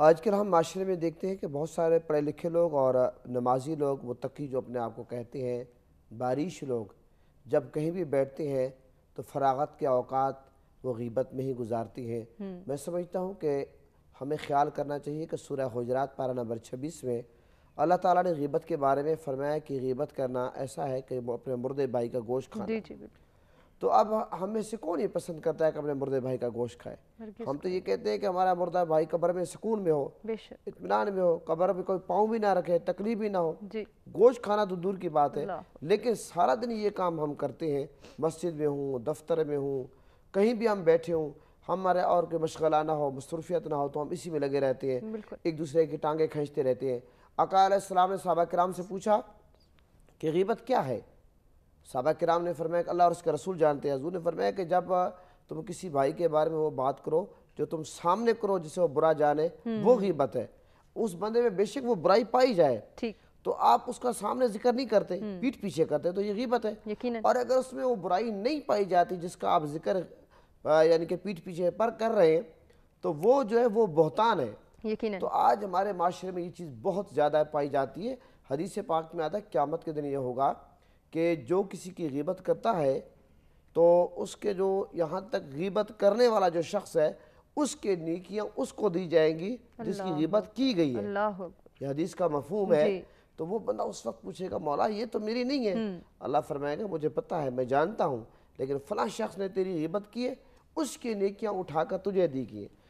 आजकल हम माशरे में देखते हैं कि बहुत सारे पढ़े लिखे लोग और नमाजी लोग मुतकी जो अपने आप को कहते हैं बारिश लोग जब कहीं भी बैठते हैं तो फरागत के अवकात वो गीबत में ही गुजारती हैं हम्म। मैं समझता हूँ कि हमें ख्याल करना चाहिए कि सूर्य हजरात पारा नंबर छब्बीस में अल्लाह ताला ने गीबत के बारे में फरमाया कि गीबत करना ऐसा है कि अपने मुर्दे भाई का गोश्त खाना तो अब हमें से कौन ये पसंद करता है कि अपने मुर्दे भाई का गोश्त खाए हम तो ये कहते हैं कि हमारा मुर्दा भाई कब्र में सुकून में हो इतमान में हो कब्र में कोई पाँव भी ना रखे तकलीफ भी ना हो गोश्त खाना तो दूर की बात है लेकिन सारा दिन ये काम हम करते हैं मस्जिद में हूँ दफ्तर में हूँ कहीं भी हम बैठे हूँ हमारे और कोई मशगला ना हो मसरूफियत ना हो तो हम इसी में लगे रहते हैं एक दूसरे की टांगे खींचते रहते हैं अकाल ने साहबा कराम से पूछा कि गीबत क्या है सहाबा कराम ने फरमाया अल्लाह और उसके रसूल जानते हैं हजूर ने फरमाया कि जब तुम किसी भाई के बारे में वो बात करो जो तुम सामने करो जिसे वो बुरा जाने हम्म। वो गीबत है उस बंदे में बेशक वो बुराई पाई जाए ठीक तो आप उसका सामने जिक्र नहीं करते हम्म। पीठ पीछे करते तो ये गिबत है और अगर उसमें वो बुराई नहीं पाई जाती जिसका आप जिक्र यानी कि पीठ पीछे पर कर रहे हैं तो वो जो है वो बहतान है यकीन तो आज हमारे माशरे में ये चीज़ बहुत ज़्यादा पाई जाती है हदीस पाक में आता है क्यामत के दिन ये होगा कि जो किसी की गीबत करता है तो उसके जो यहाँ तक गीबत करने वाला जो शख्स है उसके नेकियाँ उसको दी जाएंगी जिसकी गीबत की गई है यह हदीस का मफहम है तो वो बंदा उस वक्त पूछेगा मौला ये तो मेरी नहीं है हम्म। अल्लाह फरमाएगा मुझे पता है मैं जानता हूँ लेकिन फला शख्स ने तेरी गीबत की है उसकी नेकियाँ उठाकर तुझे दी गई